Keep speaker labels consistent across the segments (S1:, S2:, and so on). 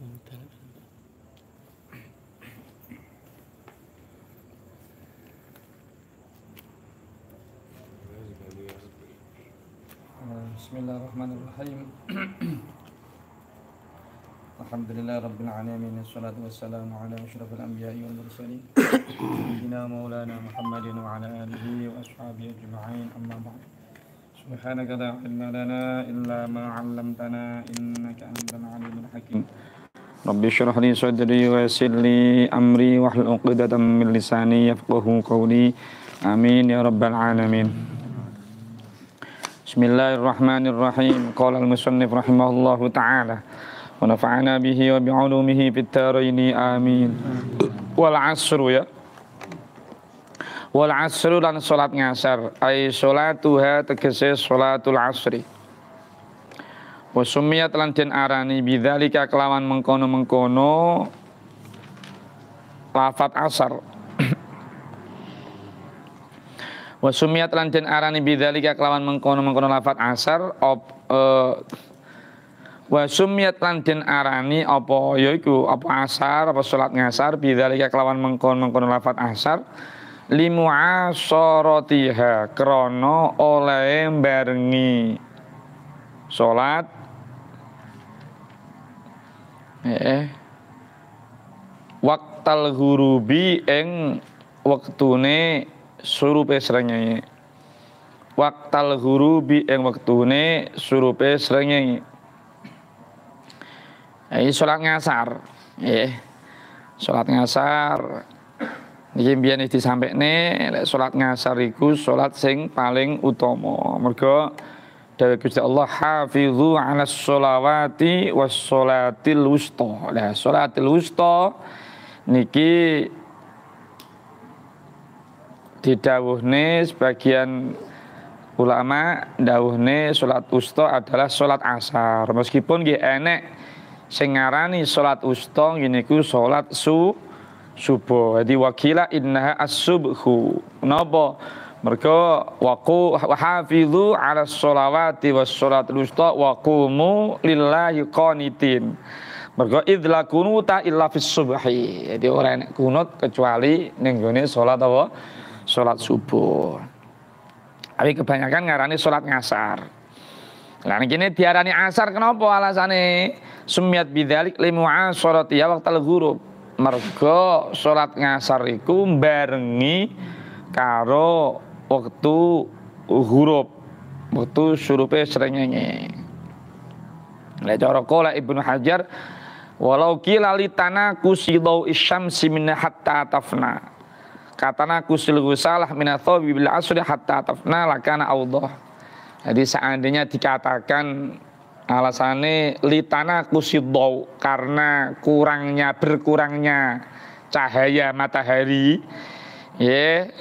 S1: بسم الله الرحمن الرحيم الحمد لله رب العالمين والصلاة والسلام على أشرف الأنبياء والمرسلين سيدنا مولانا محمد وعلى آله وأصحابه أجمعين أما بعد سبحانك لا علم لنا إلا ما علمتنا إنك أنت العليم الحكيم
S2: Rabbi syurah li sadri Amin ya rabbal alamin Bismillahirrahmanirrahim Qala al-musannif ta'ala Wa nafa'ana bihi wa bi'ulumihi amin Wal asru ya Wal asru dan sholat ngasar Wasumiyat lan den arani bidzalika kelawan mengkono-mengkono lafat asar. Wasumiyat lan den arani bidzalika kelawan mengkono-mengkono lafat asar op uh, e, Wasumiyat lan den arani apa yaiku apa asar apa salat ngasar bidzalika kelawan mengkono-mengkono lafat asar limu'asaratiha krana oleh barengi salat Heeh. Waktal hurubi eng wektune surupe srengenge. Waktal hurubi eng wektune surupe srengenge. Ini sholat ngasar, ya. Sholat ngasar, Niki mbiyen disampaikne lek salat ngasar iku sholat sing paling utama. Mergo dari Gusti Allah hafizu ala sholawati was sholatil wusta. Nah, sholatil wusta niki didawuhne sebagian ulama dawuhne sholat wusta adalah sholat asar. Meskipun nggih enek sengarani sholat salat gini ku sholat su subuh. Jadi wakila innaha as-subhu. Napa? Mereka waku wahafidhu ala sholawati was sholatul wusta waqumu lillahi qanitin. Mereka idla kunuta illa fis subhi. Jadi orang kunut kecuali ning sholat apa? Sholat subuh. Tapi kebanyakan ngarani sholat ngasar. Lah kini diarani asar kenapa alasane? Sumiat bidzalik ya waqtal ghurub. Mergo sholat ngasar iku barengi karo waktu huruf waktu surupe serengenge Nah, cara kola Ibnu Hajar walau kilali tanah kusidau isyam si minna hatta tafna katana kusil gusalah minna thawbi bil asri hatta tafna lakana Allah jadi seandainya dikatakan alasannya litana kusidau karena kurangnya berkurangnya cahaya matahari ya yeah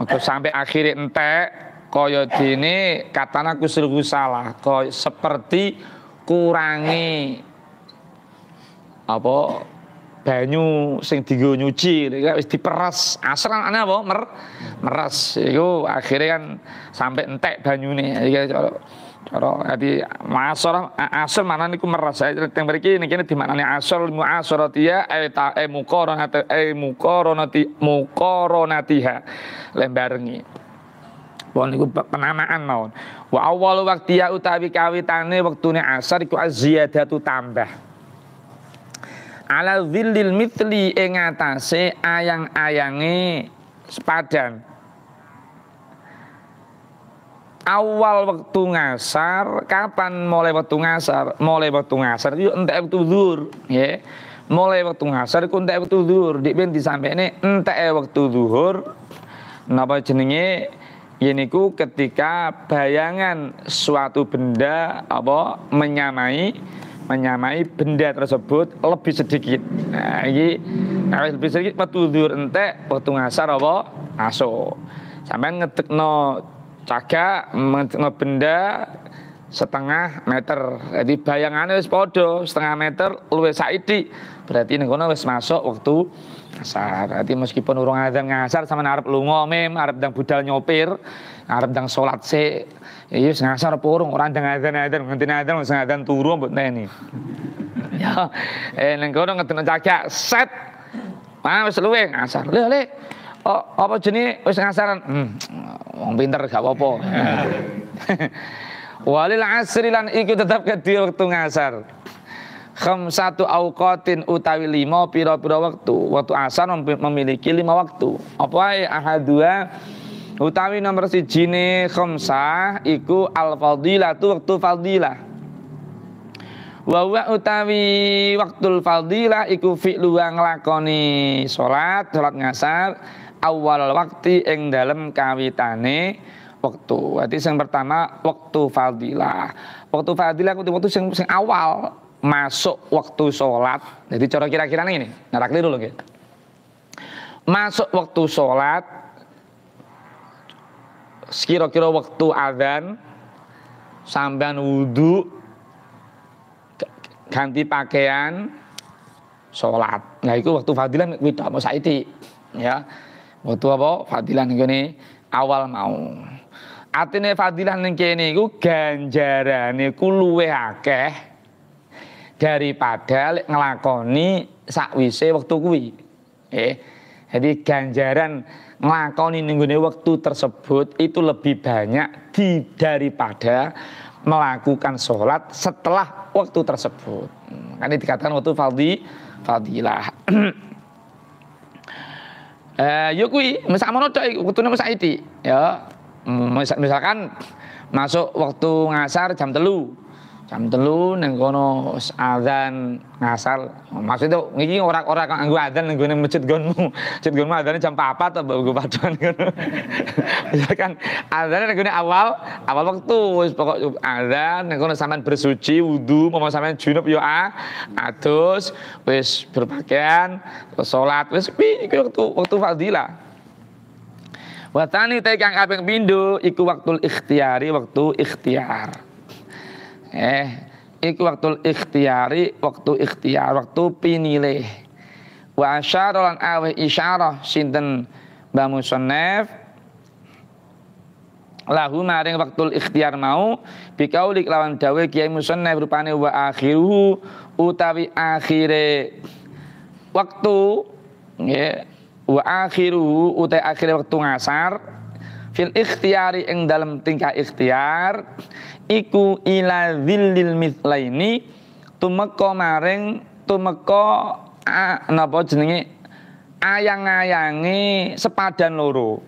S2: Ojo sampai akhirnya entek kaya dene katana kusul salah kaya seperti kurangi apa banyu sing dienggo nyuci wis diperes asran ana apa mer meres akhirnya kan sampai entek banyune kalau hati ma'asar asar mana niku merasa yang ini kini di mana asar mu'asaratiya e eh, ta e eh, muqaranati e eh, muqaranati muqaranatiha lembarni. Wong niku penamaan mawon. Wa awal waktu ya utawi kawitane wektune asar iku aziyadatu tambah. Ala dzillil mitli ing ayang-ayange sepadan awal waktu ngasar kapan mulai waktu ngasar mulai waktu ngasar itu entek waktu zuhur ya mulai waktu ngasar itu entek waktu zuhur di ben ini entek waktu zuhur napa jenenge yeniku ketika bayangan suatu benda apa menyamai menyamai benda tersebut lebih sedikit nah, ini nah, lebih sedikit waktu zuhur entek waktu ngasar apa aso sampai ngetekno cagak ngebenda setengah meter. Jadi bayangannya wis podo setengah meter luwes saiki. Berarti ning kono wis masuk waktu asar. Berarti meskipun urung adzan ngasar sama arep lunga mem, arep dang budal nyopir, arep dang salat se Iya ngasar purung orang ora ndang adzan-adzan ngenteni adzan wis adzan turu mbok ini, ya, eh ning kono ngedene cagak set. Ah wis luwe ngasar. Lho, Oh, apa jenis wis ngasaran? Hmm, wong pinter gak apa-apa. Walil asri lan iku tetap kecil waktu ngasar. Kham satu awqatin utawi lima pira-pira waktu. Waktu asar memiliki lima waktu. Apa ae dua. utawi nomor siji ne khamsah iku al fadilah tu waktu fadilah. Wawa utawi waktu fadilah iku fi'lu nglakoni salat, salat ngasar awal waktu ing dalam kawitane waktu. Jadi yang pertama waktu fadilah. Waktu fadilah kudu waktu yang, yang awal masuk waktu sholat. Jadi cara kira-kira ini, narakli dulu gitu. Masuk waktu sholat, kira-kira waktu adzan sampean wudhu, ganti pakaian, sholat. Nah itu waktu fadilah kita mau saiti, ya Waktu apa? Fadilah ning kene awal mau. Atine fadilah ning kene iku ganjarane ku luwih akeh daripada lek nglakoni sakwise wektu kuwi. Eh, jadi ganjaran ngelakoni ning gone wektu tersebut itu lebih banyak di daripada melakukan sholat setelah waktu tersebut. Kan dikatakan waktu fadhi, fadilah. eh ya kuwi masak mono tok wetune masak ya mm, misalkan masuk waktu ngasar jam telu jam telu neng kono azan ngasal maksud itu ngiki orang-orang kang anggu azan neng gune masjid gunmu masjid gunmu azan jam 4 atau gue paduan ngono ya kan azan neng gune awal awal waktu pokok azan neng kono saman bersuci wudu mau saman junub yo a ah. atus wes berpakaian sholat wes pi iku waktu waktu fadila Watani teh kang kaping pindho iku waktu ikhtiari waktu ikhtiar eh iku waktu ikhtiari waktu ikhtiar waktu pinilih wa asyara lan awe isyarah sinten Mbah Musannaf lahu maring waktu ikhtiar mau bikauli lawan dawe Kiai Musannaf rupane wa akhiruhu utawi akhire waktu nggih wa akhiruhu utai akhire waktu ngasar fil ikhtiari ing dalam tingkah ikhtiar iku ila dzillil mithlaini tumeka maring tumeka napa jenenge ayang-ayange sepadan loro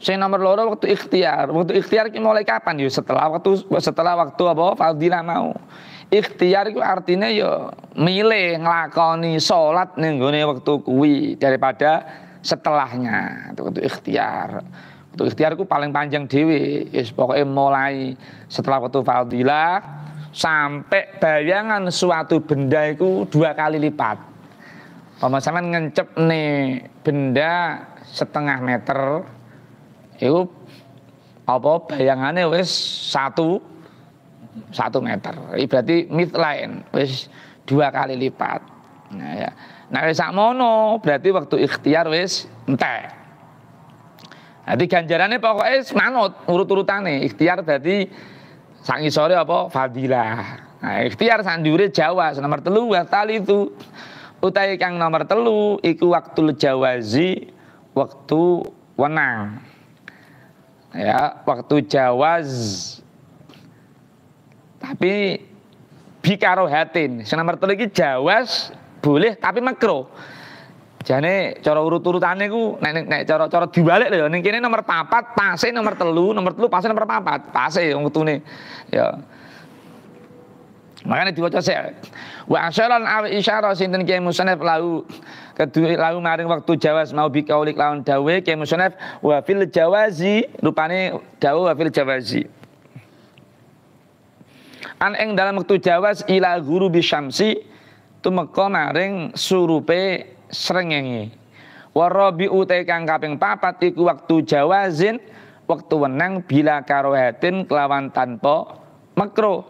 S2: Sing nomor loro waktu ikhtiar. Waktu ikhtiar ki mulai kapan yo? Ya setelah waktu setelah waktu apa fadilah mau. Ikhtiar itu artinya yo milih ngelakoni sholat ning waktu kuwi daripada setelahnya. Itu waktu ikhtiar. Untuk ikhtiarku paling panjang dewi. Yes, pokoknya mulai setelah waktu fadilah sampai bayangan suatu benda itu dua kali lipat. Pemasangan ngencep nih benda setengah meter. Itu apa bayangannya wis satu satu meter. Berarti midline wis dua kali lipat. Nah ya. Nah wis mono berarti waktu ikhtiar wis entek. Jadi ganjarannya pokoknya manut urut urutannya ikhtiar jadi sang isore apa fadilah. Nah, ikhtiar sandure Jawa nomor telu tali itu. Utai kang nomor telu iku waktu jawazi waktu wenang. Ya, waktu jawaz. Tapi bikarohatin. nomor telu iki jawas boleh tapi makro jane cara urut-urutane ku nek nek cara cara dibalik lho ning kene nomor papat pase nomor telu nomor telu pase nomor papat pase wong nih. ya Makanya diwaca sik. Wa asyaran aw isyara sinten Kiai Musannaf lau kedue lau maring waktu jawas mau bi kaulik lawan dawe Kiai Musannaf wa fil jawazi rupane Dawe wa fil jawazi. An eng dalam waktu jawas ila guru bisyamsi tumeka maring surupe srengenge. Warabi'u te kang kaping papat iku waktu jawazin waktu wenang bila karohatin kelawan tanpa makro.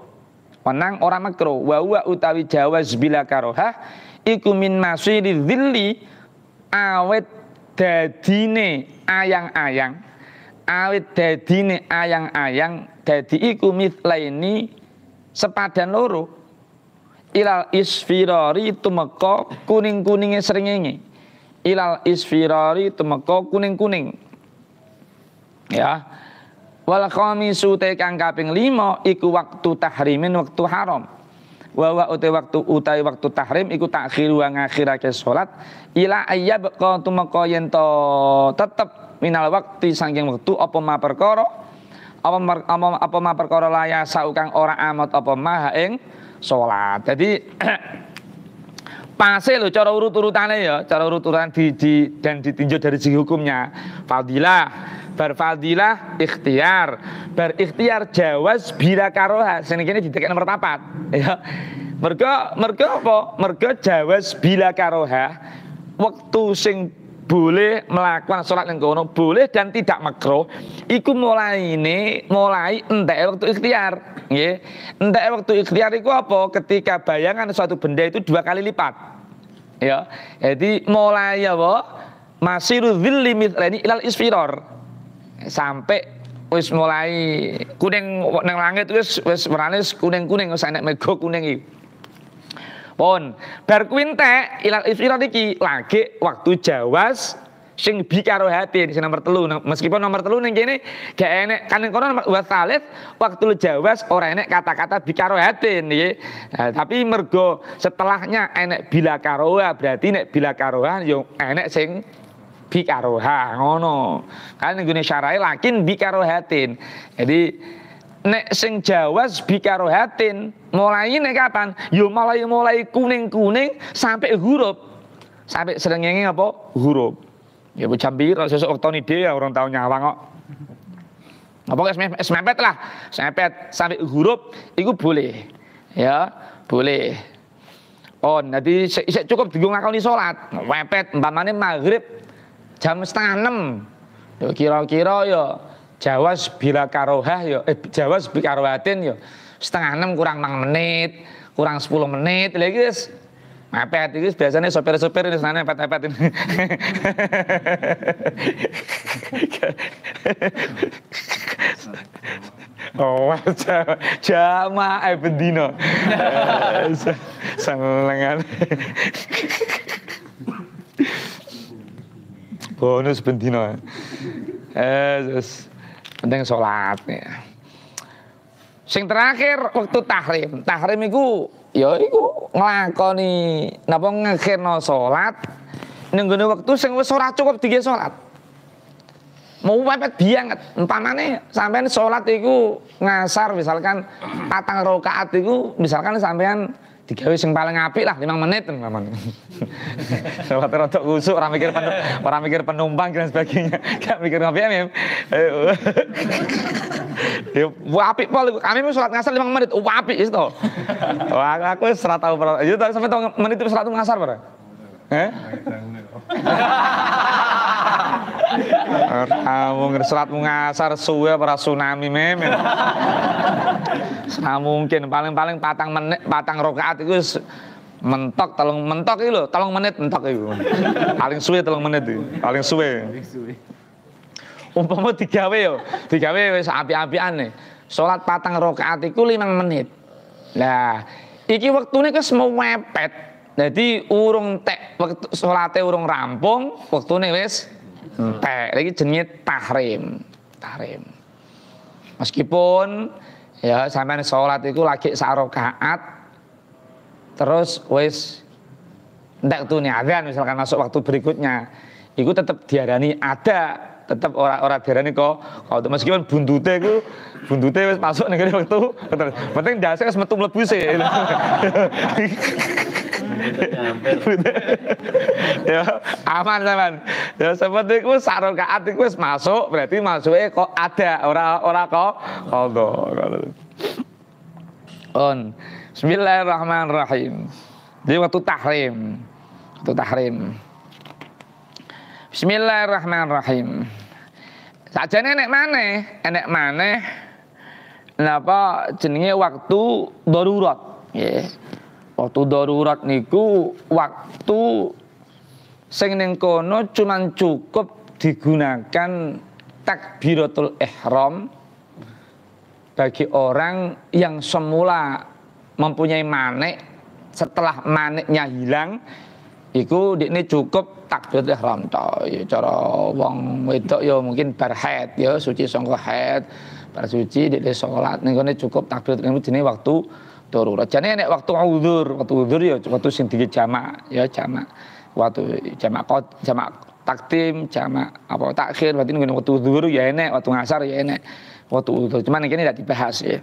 S2: Wenang ora makro. Wa utawi jawaz bila karohah iku min masiri dzilli awet dadine ayang-ayang. Awet dadine ayang-ayang dadi iku mithlaini sepadan loro ilal isfirari tumeka kuning kuningnya srengenge ilal isfirari tumeka kuning-kuning ya wal khamisu kang kaping limo iku waktu tahrimin waktu haram wawa utai waktu utai waktu tahrim iku takhiru wa ngakhirake salat ila ayyab ko tumeka yento tetep minal waktu sangking waktu apa ma perkoro apa ma perkoro layasa saukang ora amat apa ma ing sholat. Jadi pase loh cara urut urutannya ya, cara urut urutan di, di, dan ditinjau dari segi hukumnya. Fadilah, berfadilah ikhtiar, berikhtiar jawas bila karoha. Seniki ini di nomor papat. Ya. Mergo mergo apa? Mergo jawas bila karoha. Waktu sing boleh melakukan sholat yang kono boleh dan tidak makro iku mulai ini mulai entek waktu ikhtiar ya entek waktu ikhtiar iku apa ketika bayangan suatu benda itu dua kali lipat ya jadi mulai ya boh masih limit, ini ilal isfiror sampai wis mulai kuning nang langit wis wis kuning-kuning wis enak mega kuning iki Pon Bar kuinte ilal iki lagi waktu jawas sing bi karo hati di nomor telu nah, meskipun nomor telu ning kene gak enek kan kono nomor wa salif waktu lu jawas ora enek kata-kata bi karo hati niki nah, tapi mergo setelahnya enek bila karoha berarti nek bila karoha yo enek sing bi ngono kan nggone syarae lakin bi karo hatin jadi nek sing jawas bikaro hatin mulai nek kapan yo mulai mulai kuning kuning sampai huruf sampai serengenge apa huruf ya bu cambir sesuatu sesuk wektone ya orang tahu nyawa kok apa semepet lah semepet sampai huruf itu boleh ya boleh on oh, nanti saya cukup bingung ngakoni sholat mepet umpamanya maghrib jam setengah enam kira-kira ya Jawas bila karohah yo ya, eh, Jawas bila karohatin yo ya, setengah enam kurang enam menit kurang sepuluh menit lagi guys mepet guys, biasanya sopir-sopir ini sana mepet-mepet ini oh jama eh bendino senengan bonus bendino eh terus penting sholat ya. Sing terakhir waktu tahrim, tahrim itu ya itu ngelakoni. napa no sholat, ning waktu sing wis sholat cukup tiga sholat. Mau pepet banget, umpamane sampean sholat itu ngasar misalkan patang rokaat itu misalkan sampean wis yang paling apik lah lima menit teman-teman. Sobat rotok kusuk orang mikir pen, mikir penumpang dan sebagainya. Gak mikir ngopi ya. Ya apik pol kami mau sholat ngasar lima menit wapi itu Wah aku serat tahu berapa itu tapi sampai menit menit sholat ngasar berapa Eh? Kamu ngerselat mengasar, suwe para tsunami meme. Nah mungkin paling-paling patang menit, patang rokaat itu mentok tolong mentok itu loh, tolong menit mentok itu. Paling suwe tolong menit itu, paling suwe. Umpama w yo, tiga w wis api api aneh Salat patang rokaat itu lima menit. nah iki wektune wis mepet. Jadi urung tek waktu salate urung rampung, wektune wes tek lagi jenis tahrim. Tahrim. Meskipun Ya, sampai sholat itu lagi sarokaat, terus wes ndak tuh nih adzan misalkan masuk waktu berikutnya, itu tetap diarani ada, tetap orang-orang diarani kok. Kalau tuh meskipun buntute itu buntute wis masuk negara waktu, penting dasar metu lebih sih. ya aman teman ya seperti itu atik itu masuk berarti masuknya kok ada orang orang kok kodo on Bismillahirrahmanirrahim di waktu tahrim waktu tahrim Bismillahirrahmanirrahim saja nenek mana enek mana napa jenenge waktu darurat Waktu darurat niku waktu sing ning kono cuman cukup digunakan takbiratul ihram bagi orang yang semula mempunyai manik setelah maniknya hilang iku ini cukup takbiratul ihram to ya cara wong wedok ya mungkin bar haid ya suci sangka haid bar suci dikne salat ning cukup takbiratul ihram jenenge waktu darurat. Jadi nek waktu uzur, waktu uzur ya waktu sing jamak ya jamak. Waktu jamak kot, jamak takdim, jamak apa takhir, berarti ngene waktu udur, ya enek, waktu ngasar ya enek. Waktu uzur. Cuman ini tidak dibahas ya.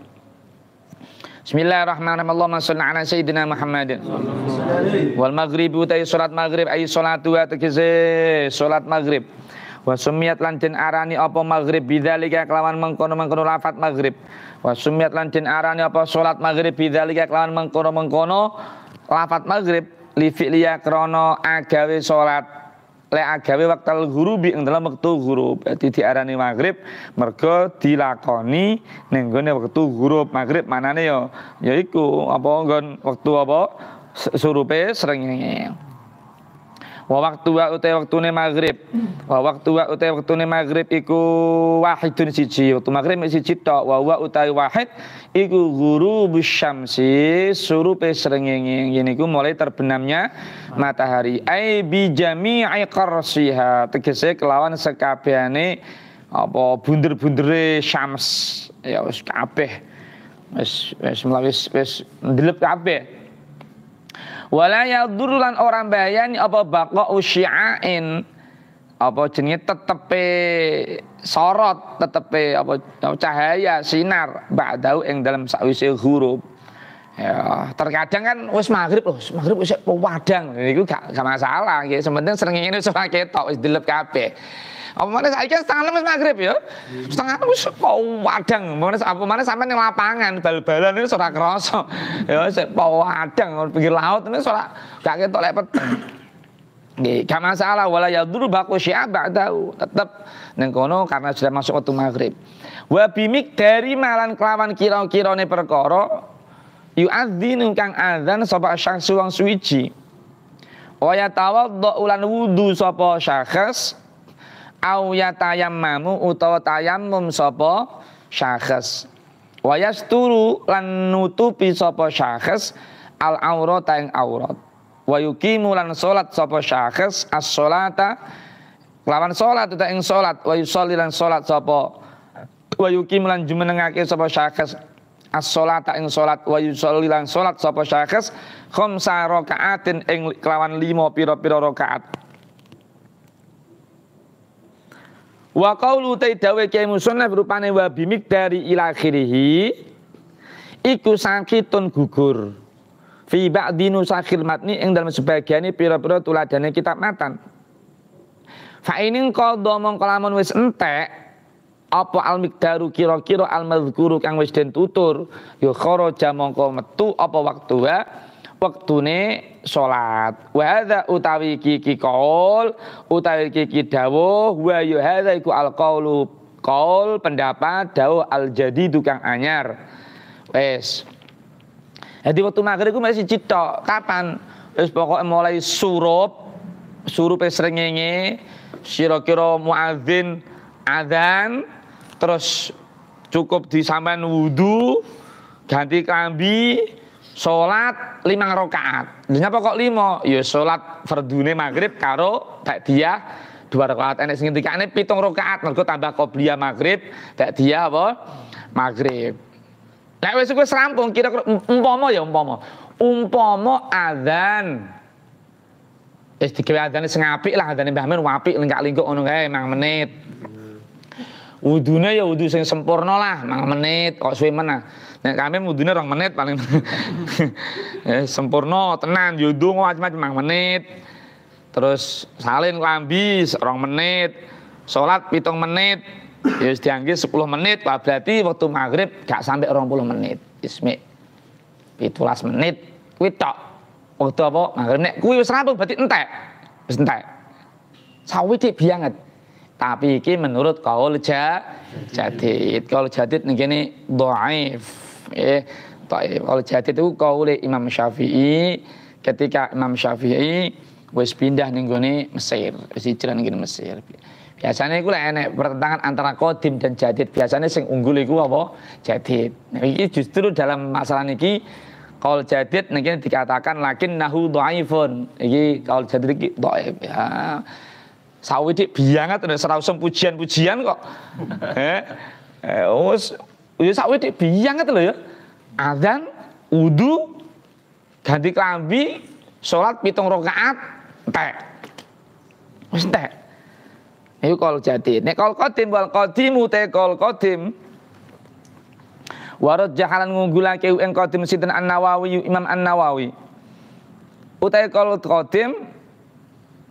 S2: Bismillahirrahmanirrahim. Allahumma shalli ala sayyidina Muhammadin. Wal maghrib utai salat maghrib ai salatu wa tegese salat maghrib. Wa sumiyat lan arani apa maghrib bidzalika kelawan mengkono-mengkono lafat maghrib. Wa sumiat lan den arani apa salat maghrib bidzalika kelawan mengkono-mengkono lafat maghrib li fi'liya krana agawe salat le agawe wektal ghurubi ing dalam wektu ghurub dadi diarani maghrib mergo dilakoni ning gone wektu ghurub maghrib manane yo yaiku apa nggon wektu apa surupe srengenge wa waktu wa utai maghrib wa waktu wa utai maghrib iku wahidun siji waktu maghrib siji tok wa wa utai wahid iku guru busyamsi surupe srengenge ini iku mulai terbenamnya matahari ay bi jami'i qarsiha tegese kelawan sekabehane apa bunder-bundere syams ya wis kabeh wis wis wis ndelep kabeh Wala duluan orang bayani apa bako usiain Apa jenis tetepi sorot, tetepi apa cahaya sinar ba'dau yang dalam sakwise huruf. Ya, terkadang kan wis maghrib loh, maghrib wis pewadang. ini gak, gak masalah gitu Sementing sering ini wis ketok wis delep kabeh. Apa mana saiki setengah lemes maghrib ya. Setengah lemes mau wadang. Mana apa mana sampai yang lapangan bal-balan ini suara kerasa. Ya mau wadang pergi laut ini suara gak kita lepet. gak masalah wala dulu baku siapa tahu. tetap nengkono kono karena sudah masuk waktu maghrib. Wah bimik dari malan kelawan kira-kirane perkara yu'adzinu kang adzan sapa suang suici. suwiji. Wa do ulan wudu sobat syakhs au yatayammamu utawa tayammum sapa syakhs wa yasturu lan nutupi sapa syakhs al aurata ing aurat wa yuqimu lan salat sapa syakhs as salata lawan salat uta ing salat wa yusolli lan salat sapa wa yuqimu lan jumenengake sapa syakhs as salata ing salat wa yusolli lan salat sapa syakhs khamsa rakaatin ing kelawan lima pira-pira rakaat Wa qaulu taidawe kiai musannaf rupane wa bimik dari ila akhirih iku sakitun gugur. Fi ba'di nusakhil matni ing dalam sebagian pira-pira tuladane kitab matan. Fa ini qadha mongko lamun wis entek apa al mikdaru kira-kira al madzkuru kang wis den tutur ya kharaja mongko metu apa waktu ha Waktu salat wa hadza utawi kiki qaul utawi kiki dawuh wa ya hadza iku qaulu qaul pendapat dawuh aljadi tukang anyar wes jadi waktu maghrib itu masih cito kapan wes pokoknya mulai surup surup srengenge sira-kira muadzin adzan terus cukup disamain wudu ganti kambi Sholat lima rakaat. Lha pokok kok lima? yo ya, sholat verdune maghrib karo dia dua rakaat enek sing enak pitung rakaat Nggak tambah qobliyah maghrib dia apa? Maghrib. Nah wes gue serampung kira-kira um, umpomo ya umpomo, umpomo adan. Eh, digawe adan sing lah adan Mbah Min wapi lengkap lingkup ono gak menit. Hmm. Wudune ya wudu sing sempurna lah mang menit kok suwe mana? Nek kami mudune rong menit paling. Eh, sempurna tenan yudu donga macam-macam menit. Terus salin klambi rong menit. Sholat pitung menit. Ya wis sepuluh 10 menit, Wah, berarti waktu maghrib gak sampai 20 menit. Ismi. 17 menit kuwi tok. Waktu apa? Maghrib nek kuwi wis rampung berarti entek. Wis entek. Sawidik banget. Tapi iki menurut kaul jadid. Kaul jadid ning kene dhaif eh taif. Kalau jati itu kau oleh Imam Syafi'i ketika Imam Syafi'i wes pindah nih gue Mesir, si hijrah gini Mesir. Biasanya gue enek pertentangan antara kodim dan jadid. Biasanya sing unggul gue apa? Jadid. Nah, Ini justru dalam masalah niki kalau jadid niki dikatakan lakin nahu doaifun. Iki kaul jadid iki doaif Ya. Sawi dik biangat nek ora pujian-pujian kok. Eh, eh us ya sakwit biyang ngeten loh ya. Adzan, wudu, ganti klambi, sholat pitung rakaat, tek. Wis tek. Iku kol jati. Nek kol qadim wal qadimu te kol qadim. Warad jahalan ngunggulake ing qadim sinten An-Nawawi Imam An-Nawawi. Utai kol qadim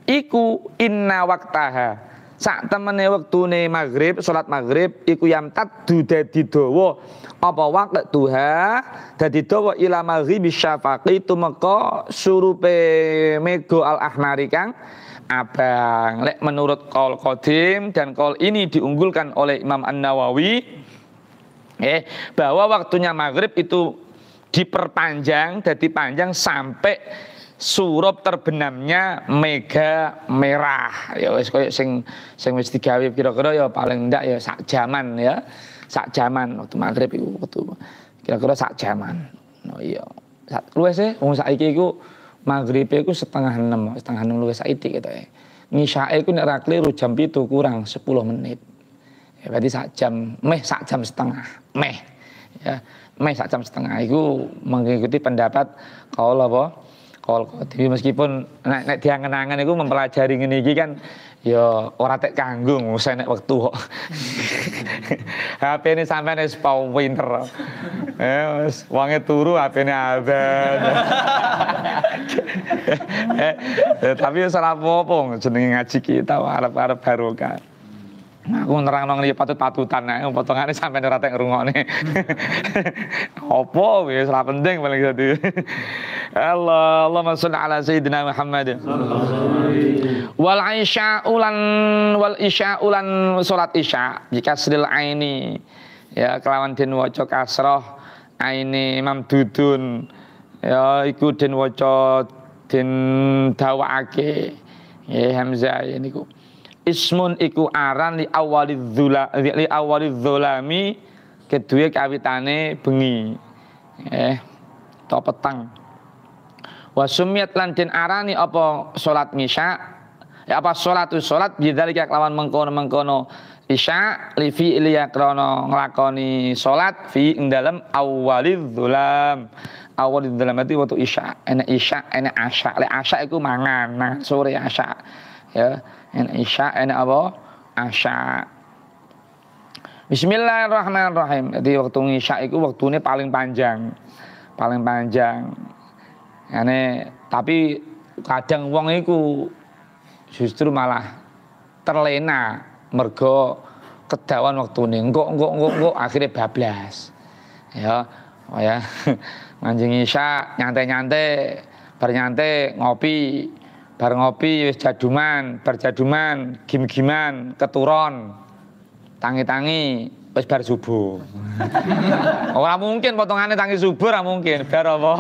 S2: iku inna waktaha sak temene nih maghrib sholat maghrib iku tak duda di dawa apa waqt tuha, dadi dawa ila maghribi syafaqi meko surupe mego al ahmari kang abang lek menurut kol kodim dan kol ini diunggulkan oleh Imam An-Nawawi eh bahwa waktunya maghrib itu diperpanjang jadi panjang sampai surup terbenamnya mega merah ya wis koyo sing sing wis digawe kira-kira ya paling ndak ya sak jaman ya sak jaman waktu maghrib itu waktu kira-kira sak jaman no iya luwes e wong saiki iku maghrib iku setengah enam setengah enam luwes saiki gitu ya ngisae iku nek ra kliru jam itu kurang 10 menit ya berarti sak jam meh sak jam setengah meh ya meh sak jam setengah iku mengikuti pendapat kaula apa kol Qadiri meskipun nek nek diangen-angen iku mempelajari ngene iki kan ya ora tek kanggo ngusah nek wektu kok. HP ini sampean wis pinter. Eh wis wonge turu HP-ne abad. Eh, eh, tapi salah ora apa-apa jenenge ngaji kita arep-arep barokah. Aku nerang nong ya patut-patutan nih, potongan ini sampai ora rungok nih, Opo ya salah penting paling satu. Allah Allahumma sholli ala sayyidina Muhammad. Wal isya ulan wal isya ulan solat isya jika sedil aini ya kelawan den waca asroh aini imam dudun ya iku den tin tawa ake ya hamzah ini ya ku ismun iku aran li awali zula li awali zulami kedua kawitane bengi eh to petang wa sumiat lan den arani apa salat misya ya apa salatu salat bidzalika lawan mengkono-mengkono isya li fi liya krana nglakoni salat fi ing dalem zulam awali zulam itu waktu isya ana isya ana asya le asya iku mangan nah sore asya ya En isya en apa? Asya. Bismillahirrahmanirrahim. Jadi waktu isya itu waktunya paling panjang. Paling panjang. Ane tapi kadang wong iku justru malah terlena mergo kedawan waktu ini engkok engkok engkok engkok akhirnya bablas ya oh ya mancing isya nyantai nyantai bernyantai ngopi Bar ngopi wis jaduman, berjaduman, gim-giman, keturon, tangi-tangi, wis bar subuh. Ora mungkin potongannya tangi subuh ora mungkin. Bar apa?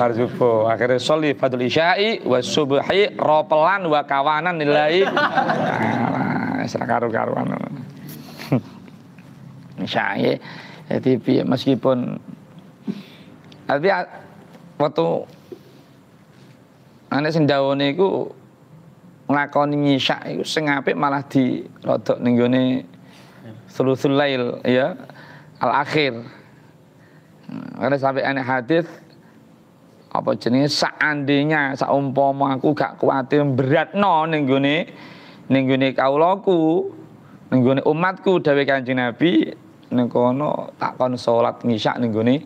S2: Bar subuh. Akhire sholli fadl isya'i wa subhi ropelan wa kawanan nilai. Serah karu-karuan. Isya'i. Jadi meskipun tapi waktu Anak sing dawane iku nglakoni ngisya iku sing apik malah di rodok ning gone sulusul lail ya al akhir. Hmm, Karena sampai aneh hadis apa jenenge seandainya saumpama aku gak kuatir beratno ning gone ning gone kaulaku ning gone umatku dawe Kanjeng Nabi ning kono tak kon salat ngisya ning gone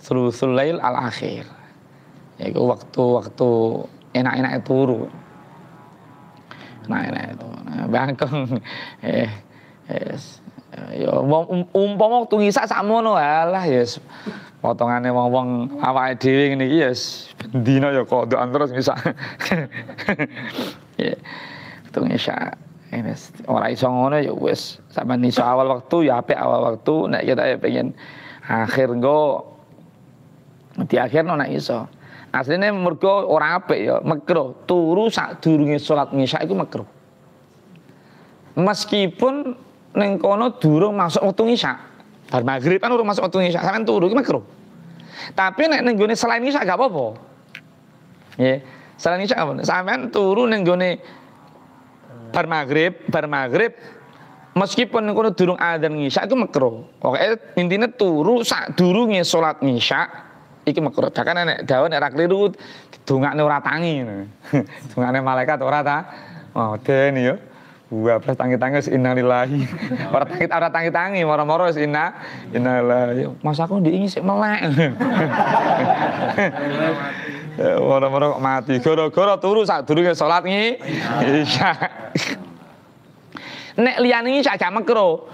S2: sulusul lail al akhir. Yaitu waktu-waktu enak-enak turu. Enak-enak itu. Nah, bangkong. eh, yes. Ya, um, umpama waktu ngisak sakmono alah yes. potongane wong-wong awake dhewe ngene iki yes. yo ya doan terus ngisak. ya. Waktu ngisak ini orang iso ngono ya wes sama iso awal waktu ya apik awal waktu nek kita ya pengen akhir go di akhir no nek iso Aslinya mergo orang apa ya, makro Turu saat durunge sholat ngisya itu makro Meskipun nengkono kono durung masuk waktu ngisya. Bar maghrib kan masuk waktu ngisya, sampean turu itu makruh. Tapi nek ning selain ngisya gak apa-apa. ya Selain ngisya apa? Sampean turu ning bar maghrib, bar maghrib meskipun nengkono durung ada ngisya itu makro Oke, intinya turu saat durunge sholat ngisya iki makruh. bahkan nek daun nek ra kliru dongakne ora tangi. Dongakne malaikat ora ta. Oh, den yo. Gua pas tangi-tangi inna lillahi. Ora tangi ora tangi-tangi, moro-moro wis inna lillahi. Masa aku diingin sih melek. Moro-moro kok mati goro-goro turu sadurunge salat sholat Iya. Nek liyane ini saja makro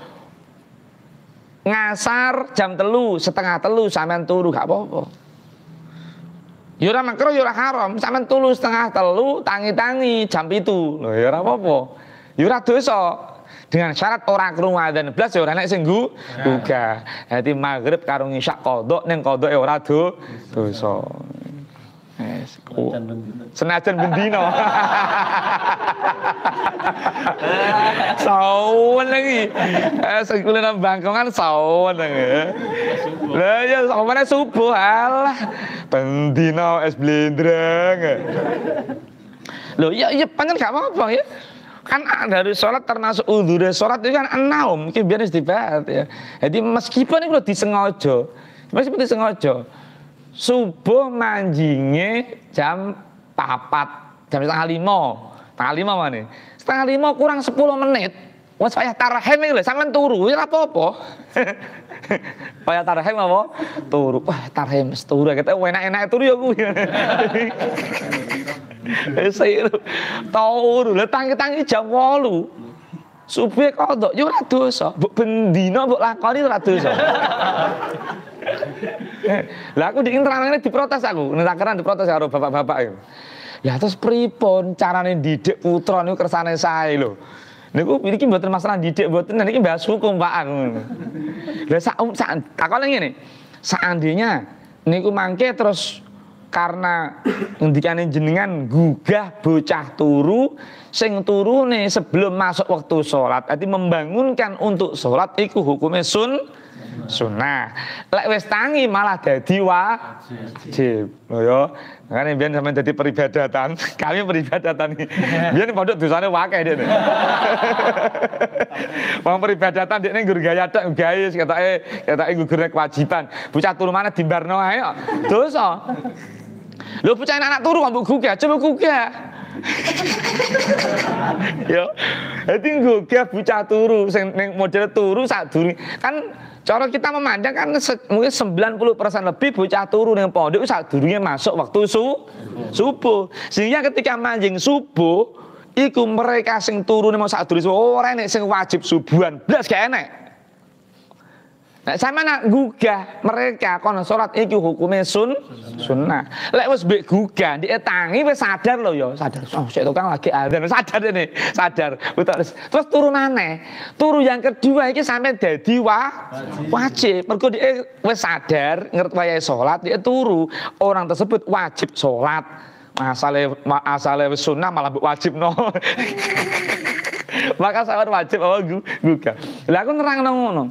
S2: ngasar jam telu setengah telu sampean turu gak apa-apa Yura ya makro yura ya haram sampean telu setengah telu tangi-tangi jam itu lho ya apa-apa yura ya dosa dengan syarat orang krungu dan belas ya naik nek juga uga dadi maghrib karung isyak kodok neng kodok ora do
S1: Yes. Oh.
S2: Senajan Bendino. Sawan lagi. Eh nang bangkongan sawan lagi. Lah ya sawane subuh alah. Bendino es blendreng. Loh ya ya panjang gak apa-apa ya. Kan dari sholat termasuk udhure sholat itu iya kan enam, mungkin biar dibahas ya. Jadi meskipun itu disengaja, meskipun disengaja, subuh manjingnya jam papat jam setengah lima setengah lima mana setengah lima kurang sepuluh menit wes payah tarahem iki lah, sampean turu ya apa-apa tarah tarahem apa turu wah tarah hem, turu kita oh, enak-enak turu ya saya Seiru. Tauru. Lah tangi-tangi jam walu. Subuh kodok dok ya ora dosa. Mbok buk mbok lakoni ratu Lah aku diin ini diprotes aku, nentakeran diprotes karo bapak-bapak itu. Ya terus pripun carane didik putra niku kersane sae lho. Niku iki mboten masalah didik mboten niki bahas hukum Pak. Lah sak um, sak takon ngene. Seandainya niku mangke terus karena ngendikane jenengan gugah bocah turu sing nih sebelum masuk waktu sholat. Jadi membangunkan untuk sholat iku hukumnya sun sunnah. Lek wis tangi malah dadi wajib. Yo, kan? biyen sampean dadi peribadatan, kami peribadatan iki. Biyen pondok dosane wakeh nih. Wong peribadatan dekne nggur gaya tok guys, ketoke ketoke nggugurne kewajiban. Bocah turu mana dimbarno ae kok. Dosa. Lho bocah anak turu kok mbok gugah, coba gugah. Yo, gue kayak bucah turu sing model turu turu kan Cara kita memandang kan mungkin 90% lebih bocah turun yang pondok saat dulunya masuk waktu su subuh. Sehingga ketika manjing subuh, iku mereka sing turun nang saat dulu oh, orang enek sing wajib subuhan. belas kayak enek. Nah, sama nak gugah mereka kon salat iki hukumnya sun sunnah. Lek wis mbek gugah tangi wis sadar loh ya, sadar. Oh, sik tukang lagi azan, sadar ini, sadar. Terus terus turunane, turun yang kedua iki sampe dadi wa, wajib. Mergo dia wis sadar ngerti wayahe sholat dia turu. Orang tersebut wajib sholat, Asale asale sunnah malah wajib no. Maka salat wajib awal gugah. Lah aku nerang ngono.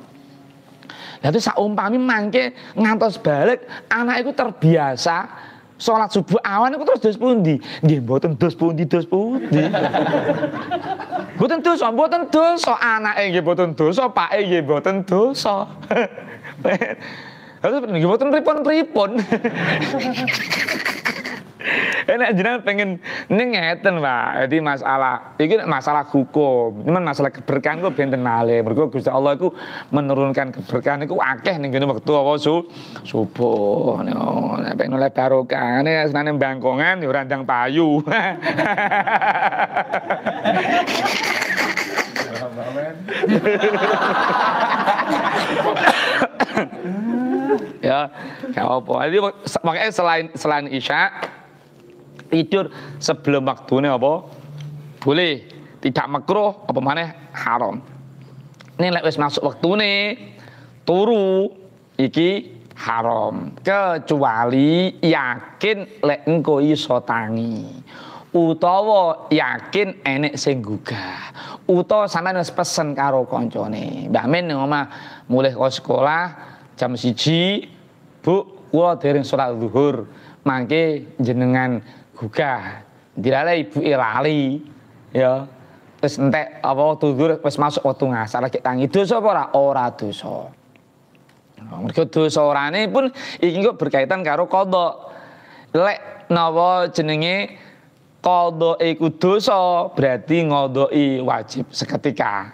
S2: Lalu itu saumpami mangke ngantos balik anak itu terbiasa sholat subuh awan itu terus dos pundi. Nggih mboten dos pundi dos pundi. mboten dosa, mboten dosa anake nggih mboten dosa, pake nggih mboten dosa. lalu nggih mboten pripun-pripun. Enak eh, jenengan pengen ning Pak. Jadi masalah ini masalah hukum, cuman masalah keberkahan gue benten malih. Mergo Gusti Allah iku menurunkan keberkahan iku akeh nih. kene wektu apa su subuh. Nek pengen oleh barokah, nek senane bangkongan ya randang payu. ya, kalau pokoknya makanya eh, selain selain Isya, tidur sebelum waktunya apa? Boleh. Tidak makro, apa mana haram. Ini lek wis masuk waktunya, turu iki haram kecuali yakin lek engko iso tangi utawa yakin enek sing gugah utawa sampean wis pesen karo koncone Mbah Min ning omah mulih ke sekolah jam siji Bu kula dereng salat zuhur mangke jenengan digugah dirale ibu irali, e ya terus entek apa waktu dulu terus masuk waktu ngasar lagi tangi dosa apa ora ora dosa nah, mergo dosa ini pun ini kok berkaitan karo kodok lek nawa jenenge kodok iku dosa berarti i wajib seketika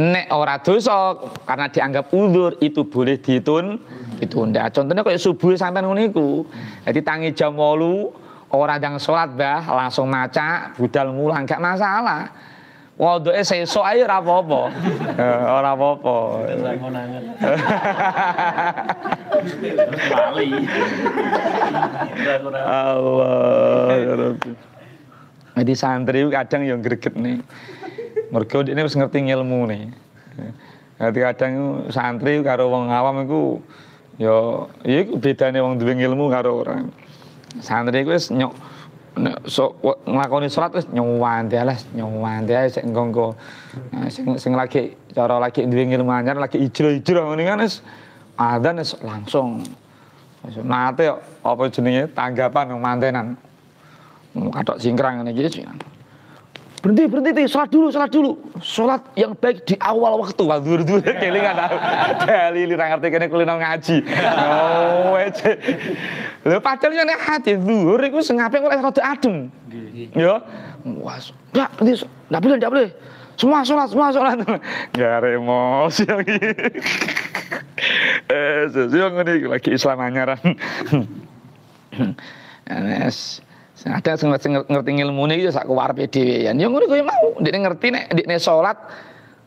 S2: nek ora dosa karena dianggap ulur itu boleh ditun ditunda. Contohnya kayak subuh sampai ngono Jadi tangi jam 8 orang yang sholat bah langsung maca budal ngulang gak masalah Waduke sesuk ae ora apa-apa. Eh, ora apa-apa. Allah. Jadi santri kadang yang greget nih. Mergo ini harus ngerti ilmu nih. Jadi kadang santri karo wong awam itu ya, ya wong duwe ilmu karo orang santri ku wis nyok so, nglakoni salat wis dia lah nyuwanti dia sik engko nah, sing sing lagi cara lagi duwe ilmu laki lagi ijro-ijro ini kan wis adzan langsung nate apa jenisnya tanggapan mantenan katok singkrang ngene iki
S1: berhenti berhenti sholat
S2: dulu sholat dulu sholat yang baik di awal waktu waktu dulu dulu kelingan aku dari lirang ngerti kene kulino ngaji oh ece lho pacarnya nih hati zuhur itu sengapa oleh rada adem ya wah nggak berhenti nggak boleh nggak boleh semua sholat semua sholat nggak ya,
S1: remos yang
S2: eh sesuatu lagi Islam anyaran nah, Anes. Ada sing ngerti ilmune ya sak kuwarepe dhewean. Ya. ya ngono kuwi mau, ndekne ngerti nek ndekne salat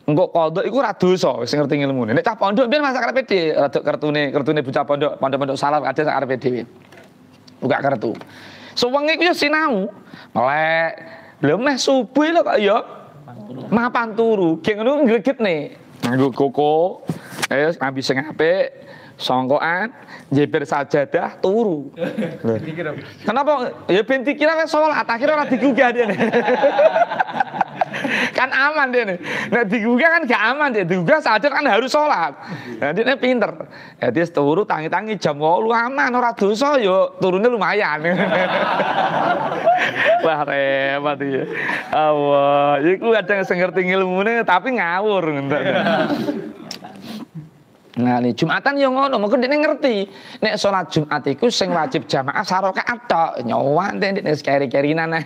S2: engko kodok iku ora dosa wis ngerti ilmune. Nek cah pondok biyen masak karepe dhewe, rada kertune, kertune bocah pondok, pondok-pondok salat ada sak karepe dhewe. Buka kartu. Sewengi so, ku ya sinau. Melek. Lho meh subuh lho kok ya. Mapan turu. Geng ngono ngreget nih. Nganggo koko. Ayo eh, ambil sing apik songkoan, jeber sajadah, turu. Kenapa? Ya binti kira wis salat, akhirnya orang digugah dia. nih. kan aman dia nih. Nah digugah kan gak aman dia. Digugah saja kan harus sholat. Nah nih pinter. Ya dia turu tangi-tangi jam lu aman. Orang dosa yo turunnya lumayan. Wah repot ya. Allah. Ya ada yang sengerti ilmu tapi ngawur. Nah, ini Jumatan yang ngono, mungkin dia ngerti. Nek sholat Jumat itu sing wajib jamaah sarokaat atau Nyawa nanti nek keri-keri nana.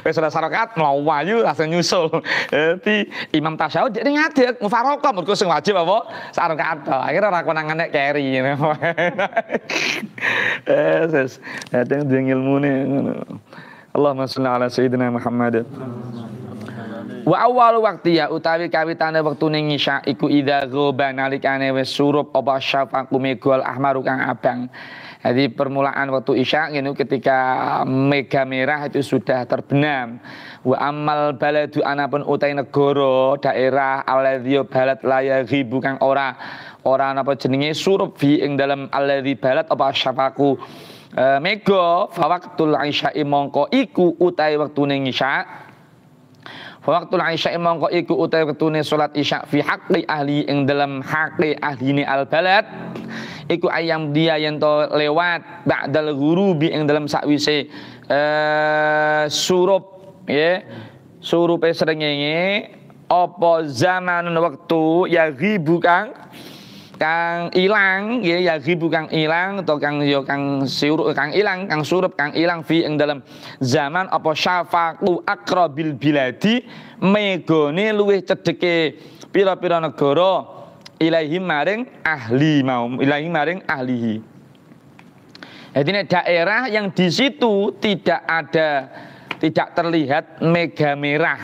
S2: Wis sholat mau mlawayu langsung nyusul. Dadi Imam tasawuf dia mau mufaroqah mungkin sing wajib apa? saroka atau akhirnya ora konangan nek keri. Eh, yang Ada ilmune nih, Allahumma sholli ala sayyidina Muhammad. Wa awal waktu ya utawi kawitane nengi ngisya iku idza ghoba nalikane wis surup apa syafaqu megol ahmaru kang abang. Jadi permulaan waktu isya ini ketika mega merah itu sudah terbenam. Wa amal baladu anapun utai negoro daerah aladio balat laya ribu kang ora ora apa jenenge surup fi ing dalam aladi balat apa syafaku. Eh, mega fa fawaktul isya mongko iku utai nengi ngisya' Waktu Aisyah mongko iku utai ketune salat Isya fi haqqi ahli yang dalam haqqi ahline al balad iku ayam dia yang to lewat ba'dal ghurubi yang dalam sakwise eh surup ya surup srengenge apa zaman waktu ya ribu kang kang ilang ya ya ribu kang ilang atau kang yo ya, kang siur kang ilang kang surup kang ilang fi ing dalam zaman apa syafaqu akrabil biladi megone luwih cedeke pira-pira negara ilaihi maring ahli mau ilaihi maring ahlihi jadi ini daerah yang di situ tidak ada tidak terlihat mega merah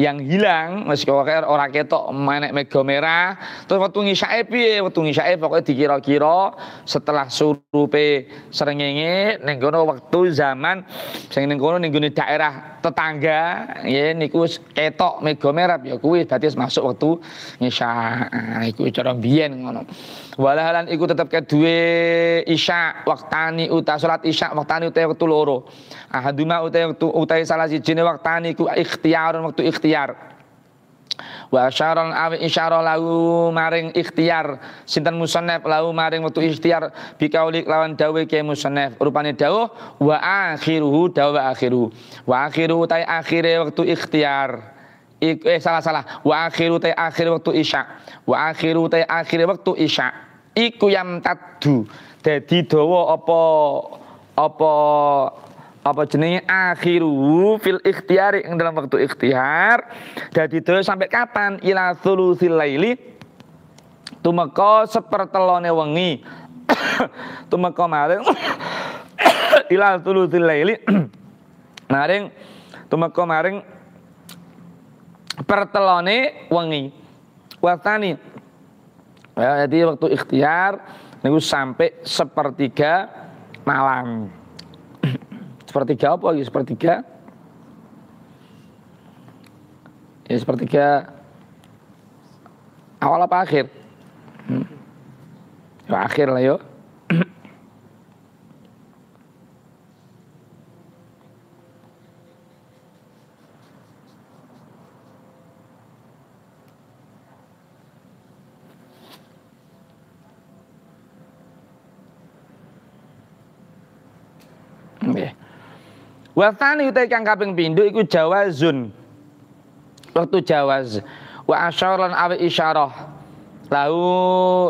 S2: yang hilang meski orang ora ketok menek mega merah terus wektu ngisae piye wektu ngisae pokoknya dikira-kira setelah surupe srengenge ning waktu zaman sing ning kono daerah tetangga ya niku ketok mega merah ya kuwi dadi masuk waktu ngisa iku cara biyen ngono Walahalan iku tetep dua isya waktani uta salat isya waktani uta waktu loro. Ahaduma uta waktu uta salah siji waktani ku ikhtiar waktu ikhtiar. Wa asyaron awi isyarah lau maring ikhtiar Sintan musonef lau maring waktu ikhtiar Bikaulik lawan dawe ke musonef rupane dawe wa akhiruhu dawa akhiru. Wa akhiruhu tay akhire waktu ikhtiar. eh salah salah wa akhiru tay akhir waktu isya wa akhiru tay akhir waktu isya iku yang tadu dadi dawa apa apa apa jenenge akhiru fil ikhtiar ing dalam waktu ikhtiar dadi dawa sampai kapan ila thulutsil laili tumeka sepertelone wengi tumeka maring ila thulutsil laili maring tumeka maring pertelone wengi wasani Ya, jadi waktu ikhtiar niku sampai sepertiga malam. sepertiga apa lagi? sepertiga? Ya sepertiga awal apa akhir? Hmm. Ya, akhir lah yuk. Watani utai kang kaping pindho iku jawazun. Waktu jawaz. Wa asyaran awi isyarah. Lau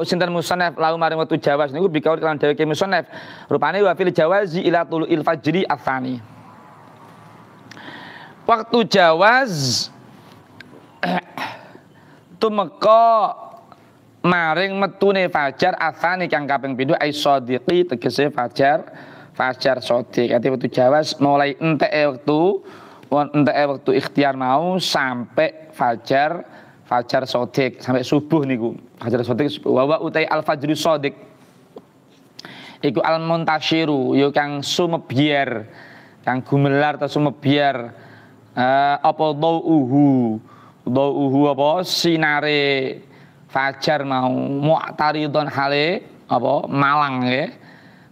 S2: sinten musonef lau maring waktu jawaz niku bikaur kelan dheweke musonef. Rupane wa fil jawazi ila tulu'il fajri atsani. Waktu jawaz tumeka maring metune fajar atsani kang kaping pindho ai sadiqi tegese fajar fajar sodik Jadi waktu Jawa mulai entek e waktu entek e waktu ikhtiar mau sampai fajar fajar sodik sampai subuh nih niku fajar sodik wawa utai al fajri sodik iku al montashiru yo kang sumebiar kang gumelar atau sumebiar uh, eh, apa do uhu apa sinare fajar mau don hale apa malang ya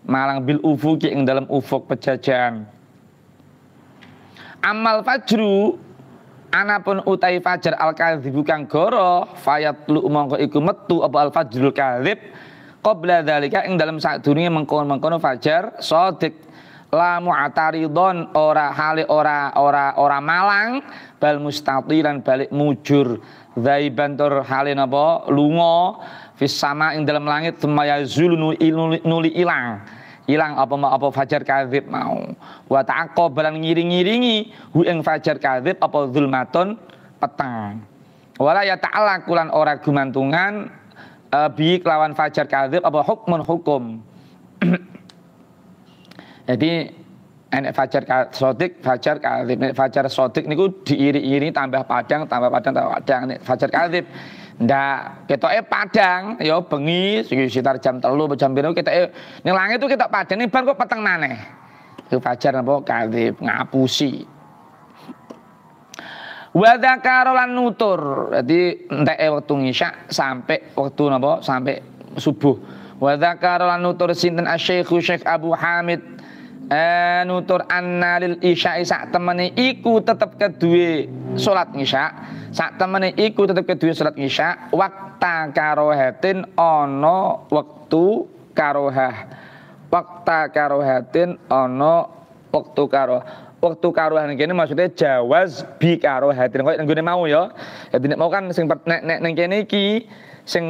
S2: malang bil ufuki ing dalam ufuk pejajan amal fajru anapun utai fajar al kadhibu kang goro fayat lu mongko iku metu apa al fajrul kadhib qabla dzalika ing dalam saat dunia mengkono-mengkono fajar sodik la don ora hale ora ora ora malang bal mustatilan balik mujur zaiban tur hale napa lunga fis sama ing dalam langit tumaya zulu nuli ilang ilang apa apa fajar kadzib mau wa ta'aqqa barang ngiring-ngiringi hu ing fajar kadzib apa zulmaton petang wala ya ta'ala kulan ora gumantungan uh, bi kelawan fajar kadzib apa hukmun hukum jadi enek fajar sodik fajar kadzib fajar sodik niku diiri-iri tambah padang tambah padang tambah padang nek fajar kadzib Ndak, kita eh padang, yo ya bengi sekitar jam telu jam biru kita eh nih langit tuh kita padang nih bar kok peteng nane itu fajar nabo kali ngapusi. wadah karolan nutur jadi ndak eh waktu ngisya sampai waktu nabo sampai subuh. wadah karolan nutur sinten asyikhu Syekh Abu Hamid eh, nutur anna lil isya isak temani iku tetap kedue sholat ngisya. Sak temene iku tetap kedua salat Isya wakta karohatin ono waktu karohah. Wakta karohatin ono waktu karoh. Waktu karohan kene maksudnya jawaz bi karohatin. Kok nggone mau ya. Jadi ya, nek mau kan sing nek nek ning kene iki sing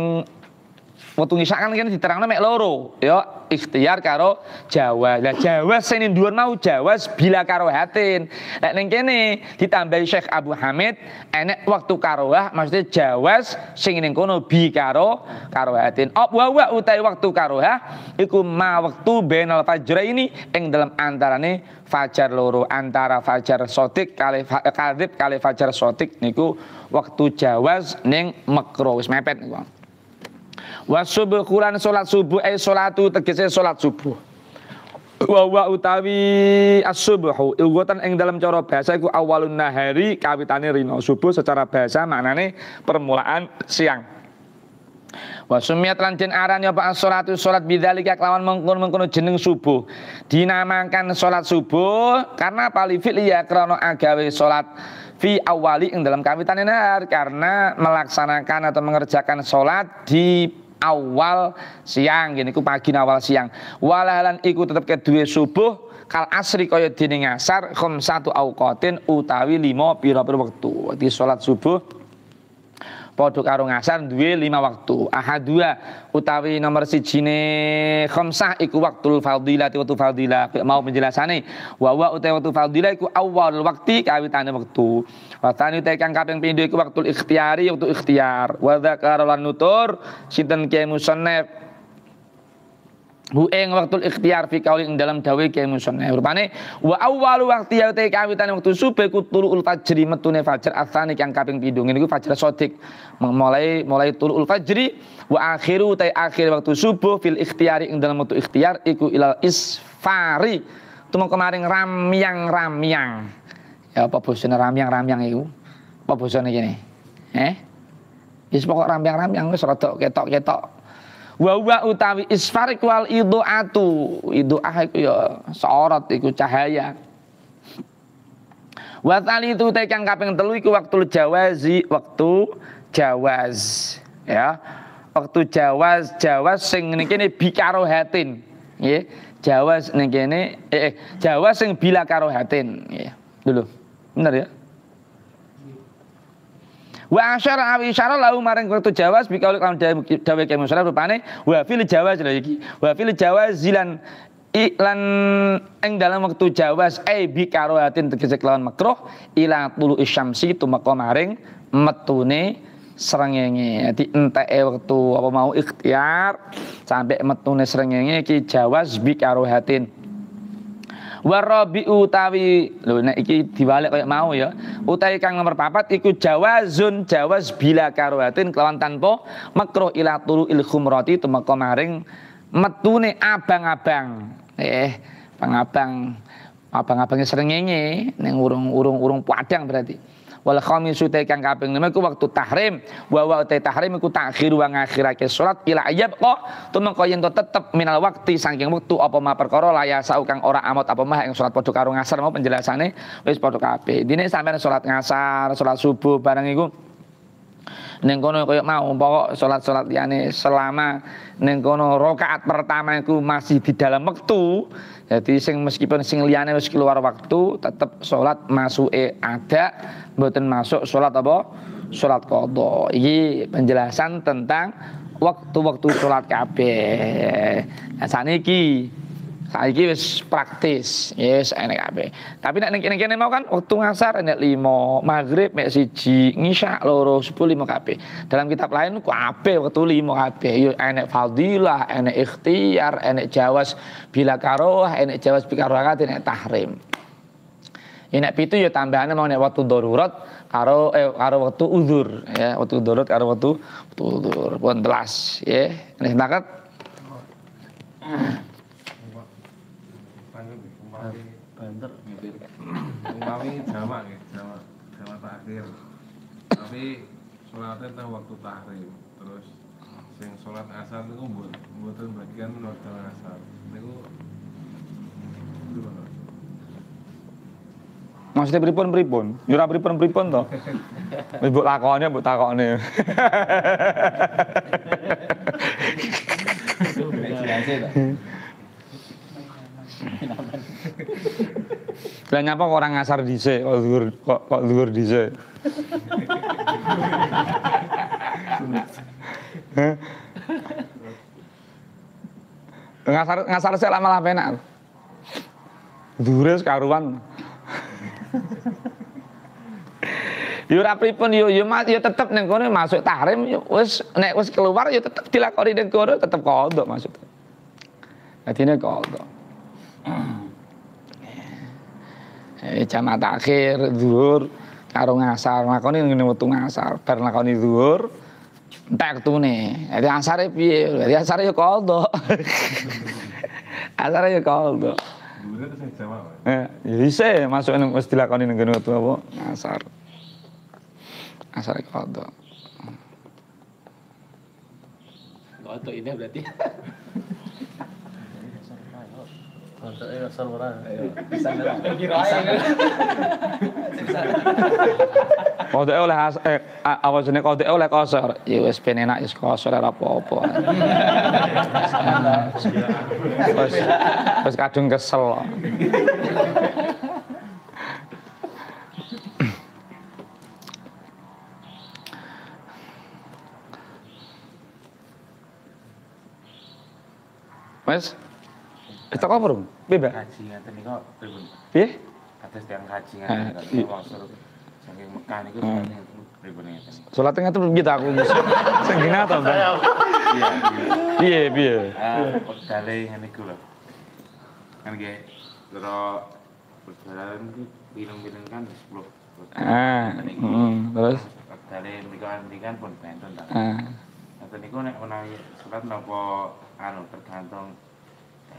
S2: Waktu ngisak kan kan diterangnya mek loro, ya ikhtiar karo Jawa. Lah Jawa senin dua mau Jawa bila karo hatin. Nah ini kini ditambahi Syekh Abu Hamid enek waktu karoah maksudnya Jawa senin kono bi karo karo hatin. Op wawak utai waktu karoah iku ma waktu benal fajra ini Yang dalam antara nih fajar loro antara fajar sotik kali eh, kadhib kali fajar sotik niku waktu Jawa neng makro wis mepet bang Wa subuh kulan salat subuh eh salatu tegese salat subuh. Wa wa utawi as-subhu ilgotan ing dalam cara bahasa iku awalun nahari kawitane rino subuh secara bahasa maknane permulaan siang. Wa sumiat lan den aran ya Pak salatu salat bidzalika kelawan mengkono-mengkono jeneng subuh. Dinamakan salat subuh karena palifil ya krana agawe salat fi awali ing dalam kawitan nahar karena melaksanakan atau mengerjakan sholat di awal siang gini ku pagi awal siang walalan iku tetap kedua subuh kal asri kaya dene ngasar khom satu auqatin utawi lima pira waktu di sholat subuh podo karo ngasar duwe lima waktu. dua utawi nomor si komsah ikut iku faldila ti waktu faldila. Mau penjelasan nih? wawa utai waktu fadilah iku awal waktu kawitane wektu. Watani utawi kang kaping pindho iku waktul ikut waktu ikhtiar. Wa dzakara lan nutur sinten kiai musannaf Bu eng waktu ikhtiar fi kauli ing dalam dawai kiai musannaf rupane wa awal waktu ya te kawitan waktu subuh ku ul fajri metune fajar asanik yang kaping pindho ngene ku fajar sodik mulai mulai tulul fajri wa akhiru te akhir waktu subuh fil ikhtiari ing dalam waktu ikhtiar iku ilal isfari mau kemarin ramyang ramyang ya apa bosone ramyang ramyang iku apa bosone kene eh Wis pokok ramyang-ramyang wis ketok-ketok wa wa utawi isfarik wal idu'atu idu'ah iku ya sorot iku cahaya wa itu tekan kaping telu iku waktu jawazi waktu jawaz ya waktu jawaz jawaz sing niki ne bikaro hatin ya jawaz niki ne eh, eh jawaz sing bila karo hatin ya dulu bener ya Wa asyar awi syara lahu maring kertu jawas bikaul kalam dawe kaya musyara rupane wa fil jawaz lho Wa fil jawaz zilan iklan yang dalam waktu jawas ai bi karoatin tegese kelawan makruh ila tulu isyamsi tumeka maring metune srengenge. Dadi ente waktu apa mau ikhtiar sampai metune serengenge ke jawas bi karoatin warabi utawi lho nek iki diwalek kaya mau ya utawi kang nomor papat iku jawazun jawaz bila karwatin kelawan tanpa makruh ila turu il khumrati temeka maring metune abang-abang eh pangabang abang-abangnya serengenge neng urung-urung urung padang berarti wal khamisu te kang kaping lima iku waktu tahrim wa wa te tahrim iku takhir wa ngakhirake salat ila ayab kok tumengko yen to tetep minal waktu saking waktu apa ma perkara laya sau kang ora amot apa mah yang salat padha karo ngasar mau penjelasane wis padha kabeh dine sampean salat ngasar salat subuh bareng iku Neng kono koyo mau pokok salat-salat yani selama neng kono rokaat pertama iku masih di dalam waktu. Jadi sing meskipun sing liane wis keluar waktu tetep salat e ada mboten masuk sholat apa? sholat qadha. Iki penjelasan tentang waktu-waktu sholat kabeh. Nah, saniki saiki wis praktis, yes enek kabeh. Tapi nek ini kene mau kan waktu ngasar enek 5, maghrib mek siji, ngisya loro sepuluh lima kabeh. Dalam kitab lain APE waktu lima kabeh. Yo enek fadilah, enek ikhtiar, enek jawas bila karoh, enek jawas bila karoh enek tahrim. Ya nek pitu ya tambahannya mau nek waktu darurat karo eh karo waktu uzur ya, waktu darurat karo waktu waktu uzur. Pun telas ya. Nek
S1: sepakat? Ya, Tapi sholatnya itu waktu tahrim. Terus sing sholat asar itu buat, mboten bagian menurut asar. Niku Maksudnya beripun beripun, Yura beripun beripun toh. to. Wis mbok
S2: lakone mbok Lah nyapa kok orang ngasar dhisik, kok dhuwur kok kok dhuwur dhisik. ngasar ngasar lama-lama enak, Dhuwure karuan yo pripun yo yo mas yo tetep ning kono masuk tarim yo wis nek wis keluar yo tetep dilakoni ning kono tetep kodok maksudnya. Dadine kodok. Eh jamat akhir zuhur karo ngasar lakoni ngene metu ngasar bar lakoni zuhur entek ketune. Dadi asare piye? Dadi asare yo kodok. asare yo kodok. Eh, ya bisa ya, masuk nang mesti lakoni nang kene wektu apa? Asar. Asar qada.
S1: Qada ini berarti. Era solo morada. Kodhe
S2: oleh awasene eh, kodhe oleh kosor. Ya wis ben enak ya kosor ora apa-apa. terus terus kadung kesel.
S1: Wes? Kita apa rum? Bebek. Haji ngaten niku pripun? Piye? Kados tiyang haji ngaten niku suruh saking Mekah niku pripun
S2: ngeten. Salate ngaten aku musuh Sing ngene ta, Mbak? Iya. Piye, piye? Ah, pegale ngene
S1: iku lho. Kan ge loro perjalanan bilang-bilang kan 10. Ah. Hmm, terus pegale mriku kan pun benten ta. Ah. Ngaten niku nek menawi salat napa anu tergantung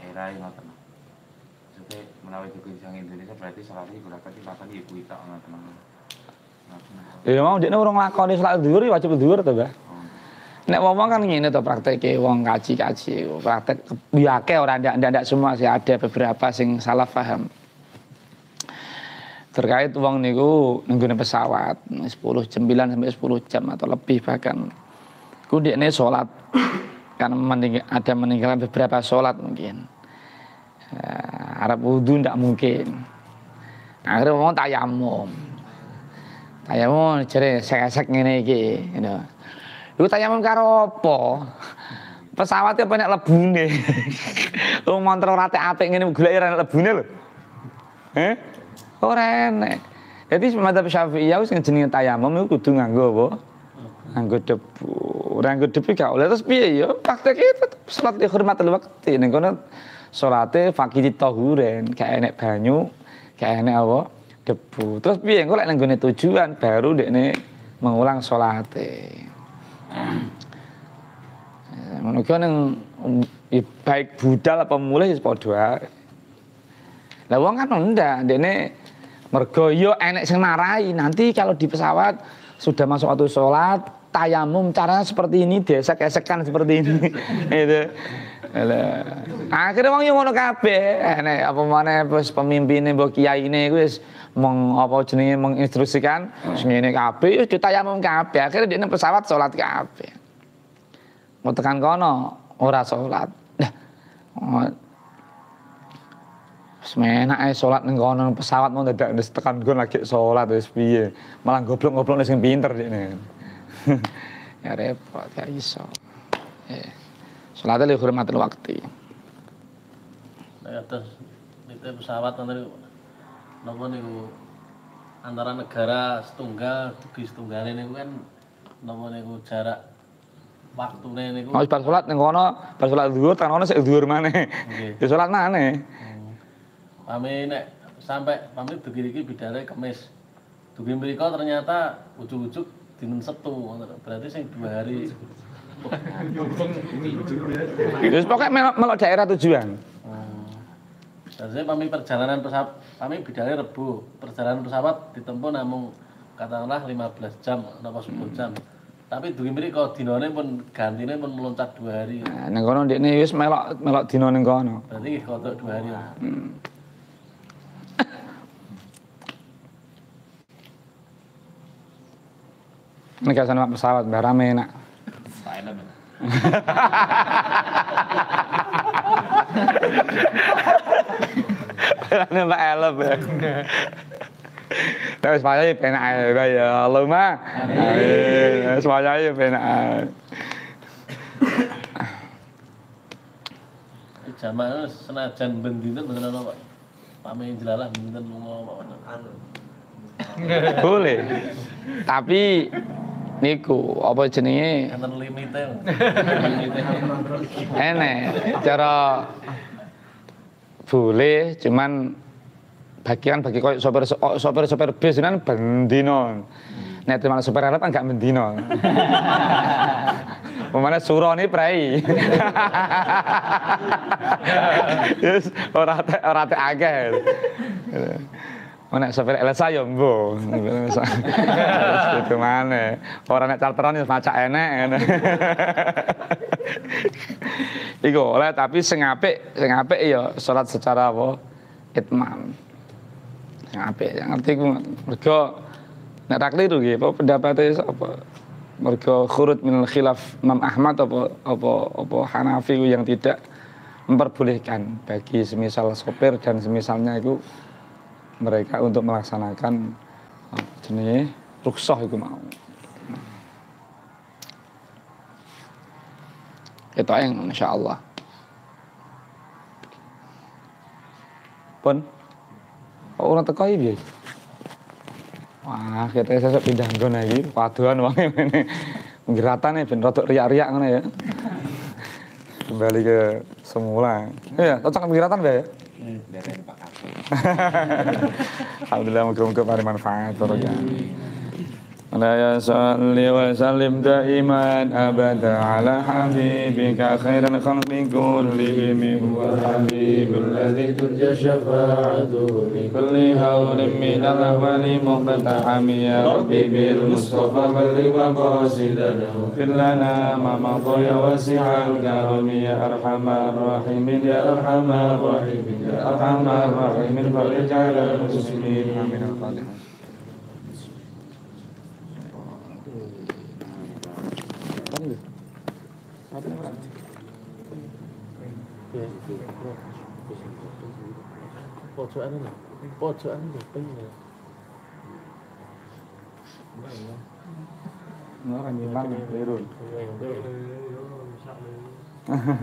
S1: daerah yang ngoten maksudnya menawi dugi sang Indonesia berarti salat iki berapa sih lakon ibu kita ngoten
S2: Ya mau ya, jadi orang lakoni salat dhuwur ya wajib dhuwur to, Mbah. Oh. Nek ngomong kan ngene to prakteknya wong kaji-kaji, praktek ya akeh ora ndak ndak semua sih ada beberapa sing salah paham. Terkait uang niku nunggu pesawat 10 jam 9 sampai 10 jam atau lebih bahkan. Ku dekne salat karena ada meninggalkan beberapa sholat mungkin uh, Arab wudhu tidak mungkin akhirnya ngomong tayamum tayamum jadi sek ini iki you know. tayamum karo apa? Pesawatnya banyak nek lebune? Lu ngontrol rate apik ngene golek ora nek lebune lho. Eh? keren. enek. Jadi madzhab Syafi'iyah wis jenenge tayamum itu kudu nganggo boh nganggo debu ora nganggo debu gak oleh terus piye ya prakteknya tetep salat dihormatil wekti ning kono salate fakiti tahuren gak enek banyu gak enek apa debu terus piye engko lek nang tujuan baru dekne mengulang salate eh, Menurutnya neng baik budal apa mulai ya dua lah wong kan ndak dene mergo yo ya enek sing marai nanti kalau di pesawat sudah masuk waktu sholat tayamum caranya seperti ini diesek-esekan seperti ini itu akhirnya wong yo ngono kabeh nek apa mana wis pemimpinnya mbok kiyaine iku wis meng apa jenenge menginstruksikan sing ngene kabeh wis ditayamum kabeh akhirnya di pesawat salat kabeh mau tekan kono ora salat oh. Semenak ae salat ning kono pesawat mau dadak tekan gue lagi salat wis piye malah goblok-goblok sing pinter dekne ya repot ya iso ya eh, salat li hurmatil waktu
S1: terus itu pesawat nanti nopo niku antara negara setunggal di setunggal ini kan nopo niku jarak waktune niku. Wis
S2: bar salat ning kono, bar salat zuhur tekan kono sik zuhur maneh. Nggih. Ya salat maneh. Hmm.
S1: Pame nek sampe pame dugi iki bidare kemis. Dugi mriku ternyata ujuk-ujuk dinten setu berarti sing dua hari itu
S2: pokoknya melok, daerah tujuan
S1: Jadi hmm. kami perjalanan pesawat, kami bidalnya rebu, perjalanan pesawat ditempuh namun katakanlah 15 jam atau 10 jam. Tapi duwe kalau dinane pun gantinya pun meloncat dua hari. Nah, ini,
S2: kono ndekne melok melok dina ning kono.
S1: Berarti kalau dua hari. lah hmm.
S2: Nek sana pesawat biar rame nak. Ini mbak Elep ya. Tapi semuanya ya penak ya Allah mah.
S1: Amin. Semuanya ya penak. jamaah senajan bendina beneran apa? Pamain jelalah bendina mau apa?
S2: Boleh. Tapi niku apa jenenge
S1: enek cara
S2: boleh cuman bagian bagi koyo sopir oh, sopir sopir bis kan bendino nek teman sopir Arab enggak kan gak bendino Pemana suro nih prei. Yes, orang ora agak. Mana nek sopir LS saya Bu? Itu mana. Orang yang charteran ya macak enek. Iku oleh tapi sing apik, iya sholat secara apa? itman Sing yang ngerti ku mereka nek tak liru nggih apa pendapatnya apa mereka khurut minal khilaf Imam Ahmad apa apa apa Hanafi yang tidak memperbolehkan bagi semisal sopir dan semisalnya itu mereka untuk melaksanakan uh, jenis ruksoh rukshoh itu mau. Itu yang insya Allah. Pun, orang teko ya. Wah, kita sesuk pindah nggon lagi paduan ini. ngene. ya ben rodok riak-riak ngono ya. Kembali ke semula. Iya, cocok ngiratan, ya?
S1: Hmm, Alhamdulillah moga-moga bermanfaat, manfaat kasih. لا يصلي وسلم دائما أبدا على حبيبك خير الخلق كلهم الحبيب الذي ترجى شفاعته بكل هول من الأهوال مقتحم يا ربي بالمصطفى بلغ مقاصدنا اغفر لنا ما مضى يا واسع الكرم يا أرحم الراحمين يا أرحم الراحمين يا أرحم الراحمين فليجعل المسلمين من الصالحين Bọt ăn này, bọt ăn được tinh này. Nó là nhiều lắm, đấy rồi.